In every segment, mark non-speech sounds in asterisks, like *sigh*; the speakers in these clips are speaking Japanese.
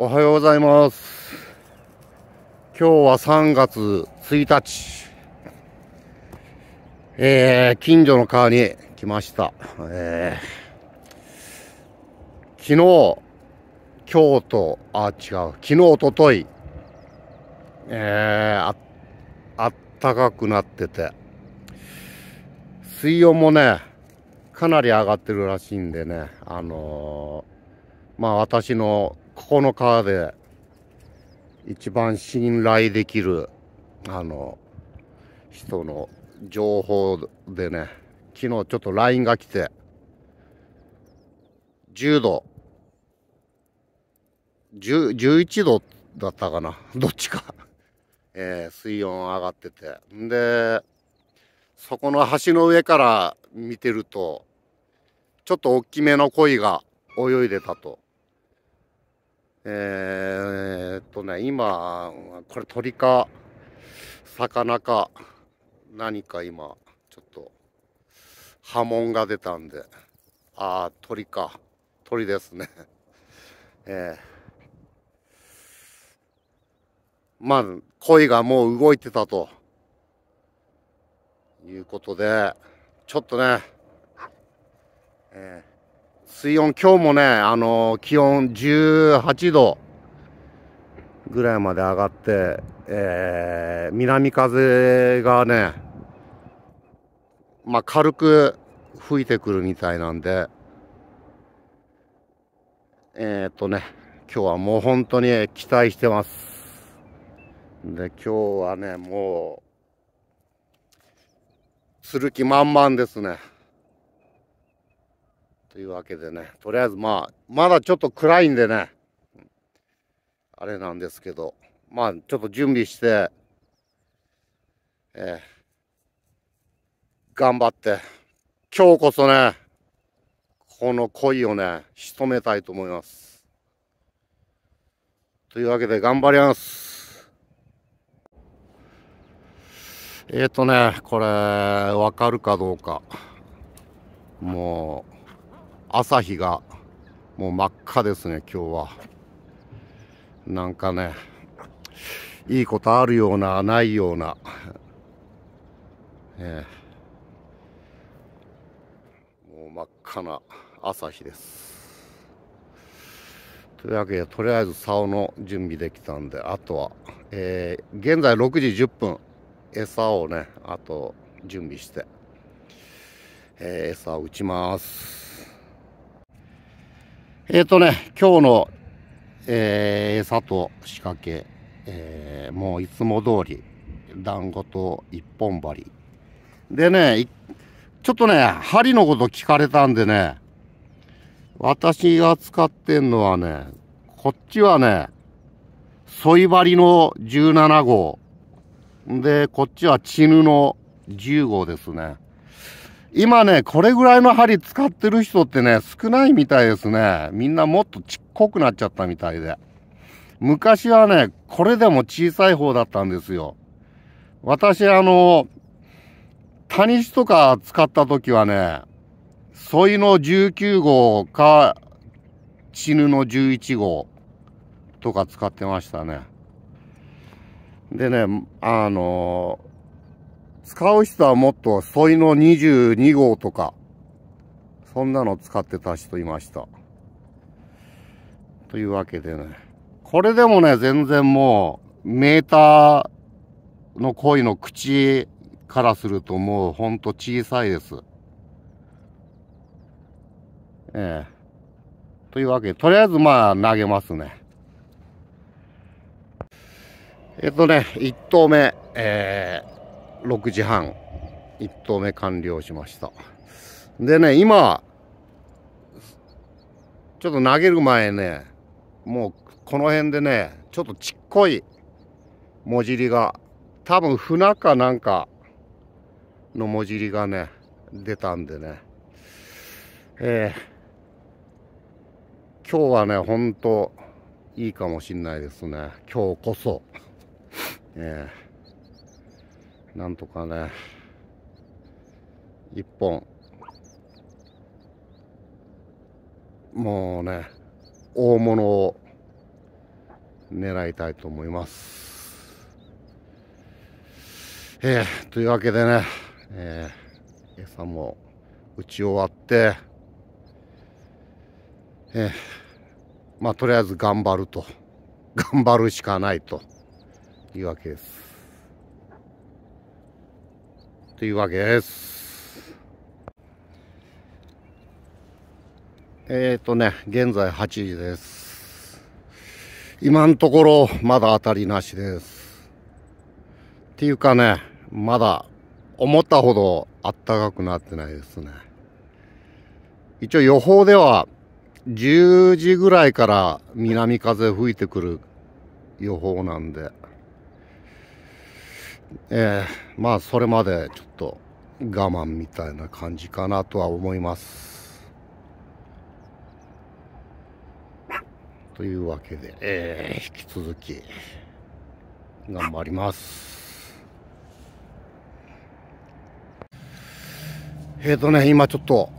おはようございます。今日は3月1日。えー、近所の川に来ました。えー、昨日、京都、あ、違う、昨日、おととい、えー、あ、ったかくなってて、水温もね、かなり上がってるらしいんでね、あのー、まあ私のこの川で一番信頼できるあの人の情報でね昨日ちょっと LINE が来て10度10 11度だったかな *laughs* どっちかえー、水温上がっててんでそこの橋の上から見てるとちょっと大きめの鯉が泳いでたと。えー、っとね、今、これ鳥か、魚か、何か今、ちょっと、波紋が出たんで、ああ、鳥か、鳥ですね。*laughs* えー、まあ、恋がもう動いてたと、いうことで、ちょっとね、えー水温、今日もね、あのー、気温18度ぐらいまで上がって、えー、南風がね、まあ、軽く吹いてくるみたいなんで、えー、っとね、今日はもう本当に期待してます。で、今日はね、もう、する気満々ですね。というわけでね、とりあえずまあ、まだちょっと暗いんでね、あれなんですけど、まあ、ちょっと準備して、えー、頑張って、今日こそね、この恋をね、仕留めたいと思います。というわけで頑張ります。えっ、ー、とね、これ、わかるかどうか。もう、朝日がもう真っ赤ですね今日はなんかねいいことあるようなないような、えもう真っ赤な朝日ですというわけでとりあえず竿の準備できたんであとは、えー、現在6時10分餌をねあと準備して、えー、餌を打ちますえっ、ー、とね、今日の、えー、餌と仕掛け、えー、もういつも通り、団子と一本針。でね、ちょっとね、針のこと聞かれたんでね、私が使ってんのはね、こっちはね、ソイ針の17号。で、こっちはチヌの10号ですね。今ね、これぐらいの針使ってる人ってね、少ないみたいですね。みんなもっとちっこくなっちゃったみたいで。昔はね、これでも小さい方だったんですよ。私、あの、タニシとか使った時はね、ソイの19号か、チヌの11号とか使ってましたね。でね、あの、使う人はもっとソイの22号とか、そんなの使ってた人いました。というわけでね。これでもね、全然もう、メーターの恋の口からするともうほんと小さいです。ええ。というわけで、とりあえずまあ投げますね。えっとね、1投目、えー、6時半、1投目完了しました。でね、今、ちょっと投げる前ね、もうこの辺でね、ちょっとちっこいもじりが、多分船かなんかのもじりがね、出たんでね、えー、今日はね、ほんといいかもしんないですね。今日こそ。*laughs* えーなんとかね1本もうね大物を狙いたいと思います。えー、というわけでね、えー、餌も打ち終わって、えー、まあとりあえず頑張ると頑張るしかないというわけです。というわけです。えっ、ー、とね、現在8時です。今のところまだ当たりなしです。っていうかね、まだ思ったほどあったかくなってないですね。一応予報では10時ぐらいから南風吹いてくる予報なんで。えー、まあそれまでちょっと我慢みたいな感じかなとは思います。というわけで、えー、引き続き頑張ります。えー、とね、今ちょっと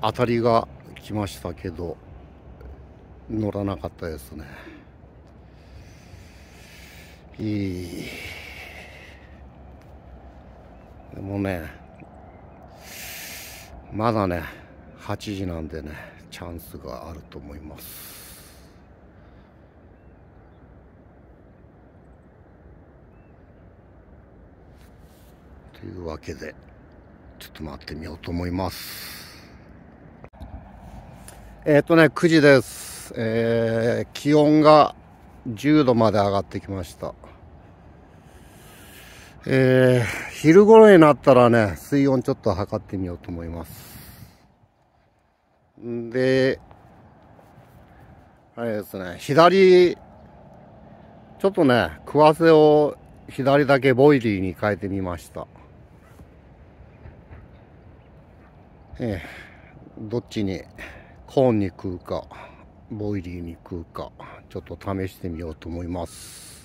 当たりが来ましたけど、乗らなかったですね。いい。でもね、まだね、8時なんでね、チャンスがあると思います。というわけで、ちょっと待ってみようと思います。えっ、ー、とね、9時です。えー、気温が10度まで上がってきました。えー昼頃になったらね、水温ちょっと測ってみようと思います。んで、あれですね、左、ちょっとね、食わせを左だけボイリーに変えてみました。ええ、どっちに、コーンに食うか、ボイリーに食うか、ちょっと試してみようと思います。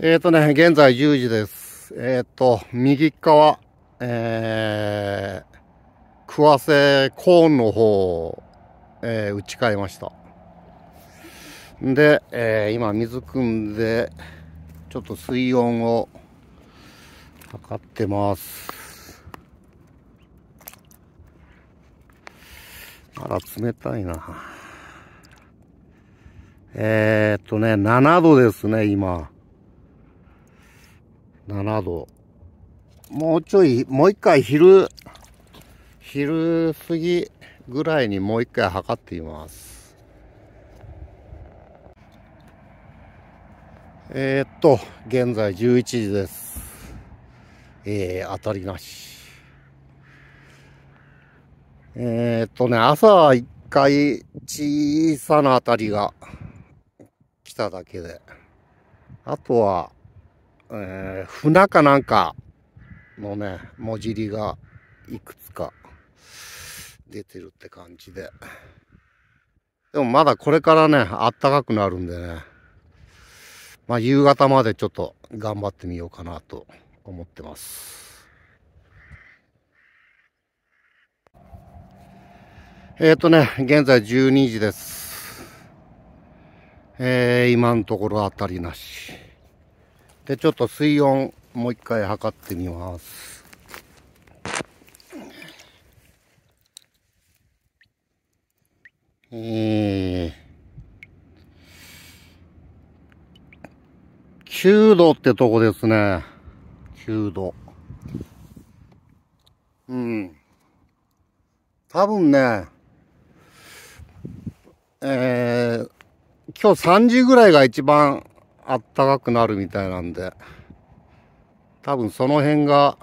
えっ、ー、とね、現在10時です。えっ、ー、と、右側、えー、わせコーンの方、えー、打ち替えました。で、えー、今水汲んで、ちょっと水温を測ってます。あら、冷たいな。えー、っとね、7度ですね、今。7度。もうちょい、もう一回昼、昼過ぎぐらいにもう一回測っています。えー、っと、現在11時です。えー、当たりなし。えー、っとね、朝一回小さな当たりが来ただけで、あとはえー、船かなんかのね、文字りがいくつか出てるって感じで。でもまだこれからね、あったかくなるんでね、まあ夕方までちょっと頑張ってみようかなと思ってます。えっ、ー、とね、現在12時です。えー、今のところ当たりなし。で、ちょっと水温もう一回測ってみます。えー、9度ってとこですね。9度。うん。多分ね、えー、今日3時ぐらいが一番あったかくなるみたいなんで、多分その辺が、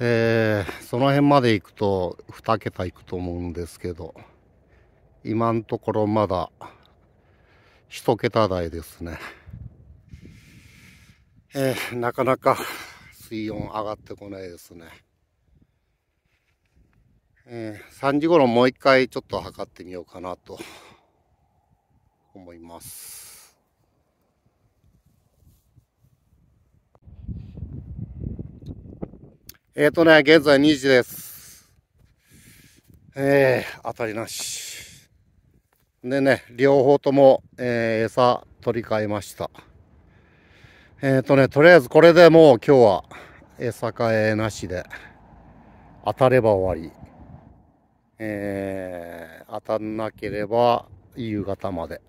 えー、その辺まで行くと2桁行くと思うんですけど、今のところまだ1桁台ですね。えー、なかなか水温上がってこないですね。えー、3時頃もう一回ちょっと測ってみようかなと思います。えっ、ー、とね、現在2時です。えー、当たりなし。でね、両方とも、えー、餌取り替えました。えっ、ー、とね、とりあえずこれでもう今日は餌替えなしで、当たれば終わり。えー、当たんなければ夕方まで。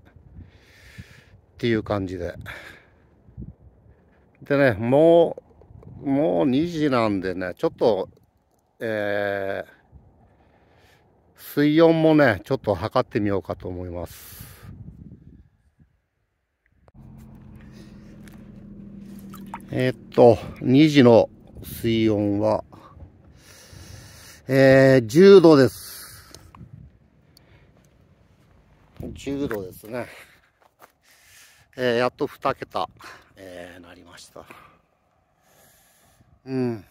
っていう感じで。でね、もうもう2時なんでね、ちょっと、えー、水温もね、ちょっと測ってみようかと思います。えー、っと、2時の水温は、えー、10度です。10度ですね。えー、やっと2桁、えー、なりました。うん。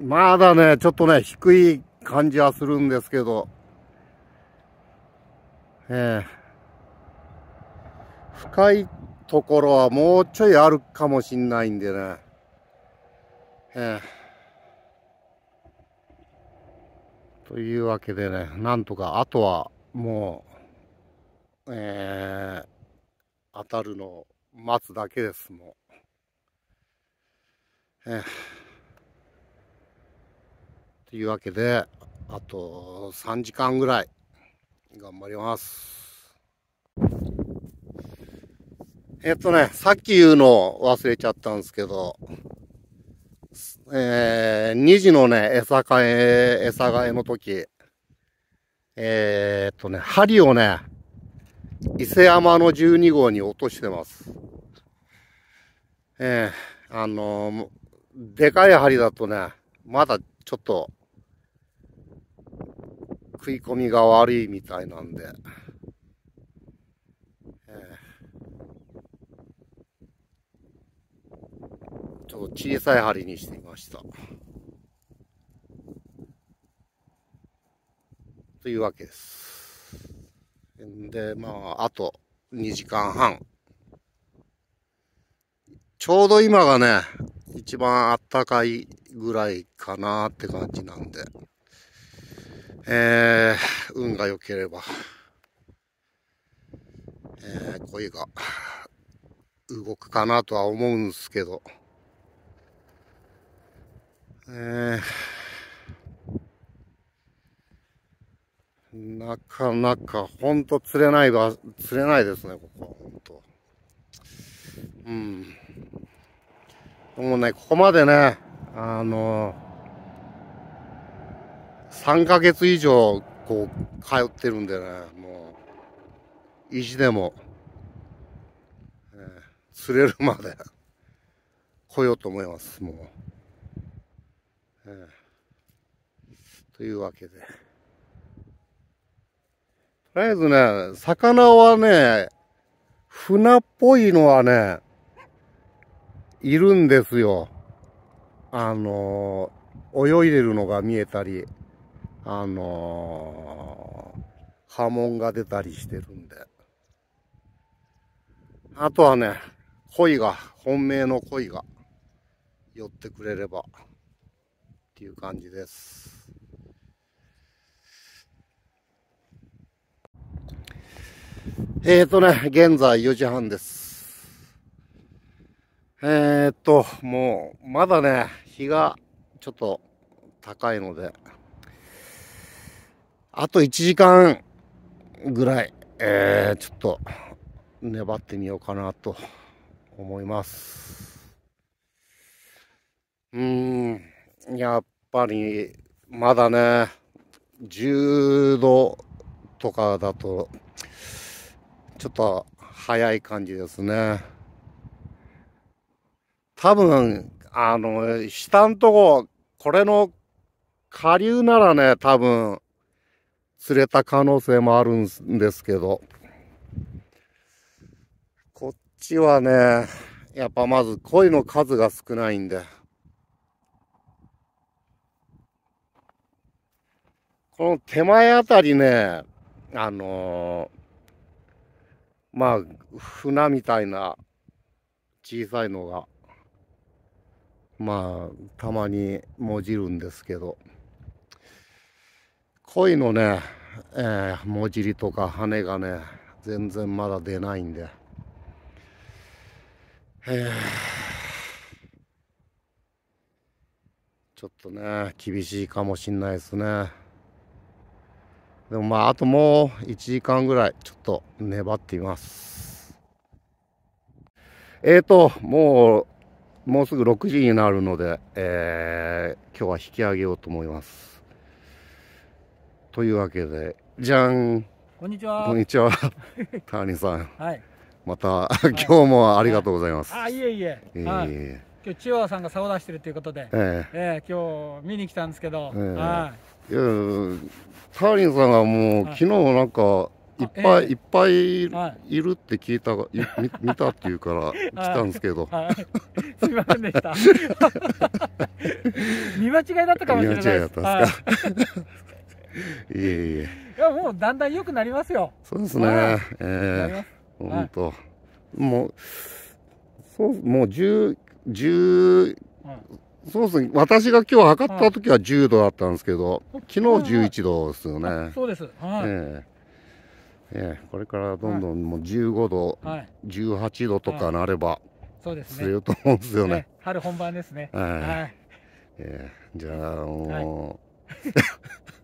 まだね、ちょっとね、低い感じはするんですけど、えー、深いところはもうちょいあるかもしんないんでね、えー、というわけでね、なんとか、あとはもう、えー、当たるのを待つだけです、もう。えーというわけであと3時間ぐらい頑張りますえっとねさっき言うの忘れちゃったんですけどえー、2時のね餌替え餌替えの時えー、っとね針をね伊勢山の12号に落としてますええー、あのー、でかい針だとねまだちょっと食い込みが悪いみたいなんで。えー、ちょっと小さい針にしてみました。というわけです。で、まあ、あと2時間半。ちょうど今がね、一番あったかいぐらいかなって感じなんで。えー、運が良ければ、えー、声が動くかなとは思うんですけど、えー、なかなか、ほんと釣れないば、釣れないですね、ここほんと。うん。もうね、ここまでね、あのー3ヶ月以上、こう、通ってるんでね、もう、意地でも、えー、釣れるまで *laughs* 来ようと思います、もう。えー、というわけで。とりあえずね、魚はね、船っぽいのはね、いるんですよ。あのー、泳いでるのが見えたり。あのー、波紋が出たりしてるんで。あとはね、鯉が、本命の鯉が寄ってくれればっていう感じです。えーとね、現在4時半です。えーと、もう、まだね、日がちょっと高いので、あと1時間ぐらい、えー、ちょっと粘ってみようかなと思います。うーん、やっぱりまだね、10度とかだと、ちょっと早い感じですね。多分、あの、下んとこ、これの下流ならね、多分、釣れた可能性もあるんですけど、こっちはね、やっぱまず鯉の数が少ないんで、この手前あたりね、あのー、まあ、船みたいな小さいのが、まあ、たまにもじるんですけど、鯉のね、えー、もじりとか羽がね全然まだ出ないんで、えー、ちょっとね厳しいかもしんないですねでもまああともう1時間ぐらいちょっと粘っていますえーともうもうすぐ6時になるので、えー、今日は引き上げようと思いますというわけで、じゃん。こんにちは。こんにちは。*laughs* 谷さん。はい。また、今日もありがとうございます。あ、いえいえ。いえ今日千代田さんが差を出してるということで、ええ今日見に来たんですけど、えー、はい。いや、タリンさんがもう、昨日なんか。いっぱい、いっぱいいるって聞いた、見見たっていうから *laughs* 来たんですけど。すみませんでした。*laughs* 見間違いだったかもしれないです。見間違いだったんですか。いえいえ。いや、もうだんだん良くなりますよ。そうですね。はい、ええー、本当、はい、もう、そう、もう十、十。うん、そうですね。私が今日測った時は10度だったんですけど、はい、昨日11度ですよね。そうです。はい。えーえー、これからどんどんもう15度、はい、18度とかなれば、そうですね。すると思うんですよね。ね春本番ですね。はい。えー、じゃあもう、はい *laughs*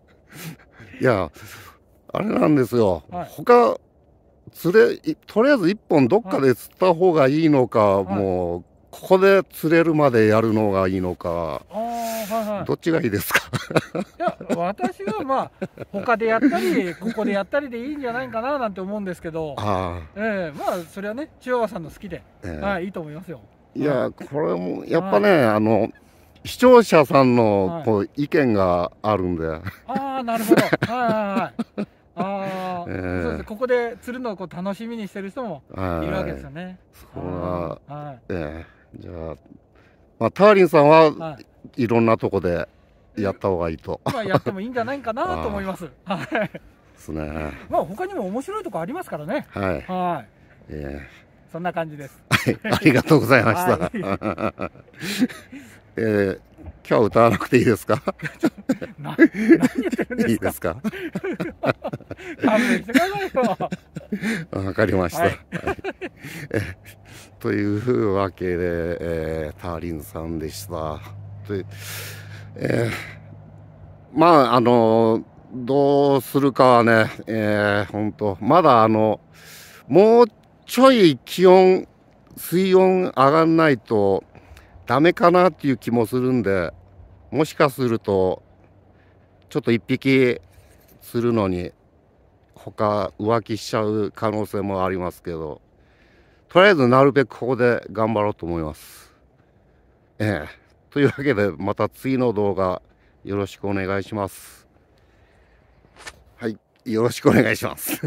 いやあれなんですよ、はい、他釣れとりあえず1本どっかで釣った方がいいのか、はい、もうここで釣れるまでやるのがいいのか、はいはい、どっちがいいですか *laughs* いや私はまあ他でやったりここでやったりでいいんじゃないかななんて思うんですけどあ、えー、まあそれはね千代川さんの好きで、えー、はい、いいと思いますよ。いや、これもやっぱね、はい、あの視聴者さんのこう意見があるんで、はい、ああなるほど *laughs* はいはいはいああ、えー、ここで釣るのをこう楽しみにしてる人もいるわけですよね、はい、そはい、ええー、じゃあ、まあ、ターリンさんは、はい、いろんなとこでやった方がいいとまあやってもいいんじゃないかなと思います *laughs* はいですねまあ他にも面白いとこありますからねはいはいええー、そんな感じですはいありがとうございました、はいえー、今日歌わなくていいですか *laughs* いいですか勘弁してくださいよわかりました、はい、*laughs* というわけで、えー、ターリンさんでしたで、えー、まああのどうするかはね、えー、本当まだあのもうちょい気温水温上がらないとダメかなっていう気もするんでもしかするとちょっと1匹するのに他浮気しちゃう可能性もありますけどとりあえずなるべくここで頑張ろうと思います。ええ、というわけでまた次の動画よろしくお願いします。はい、よろしくお願いします。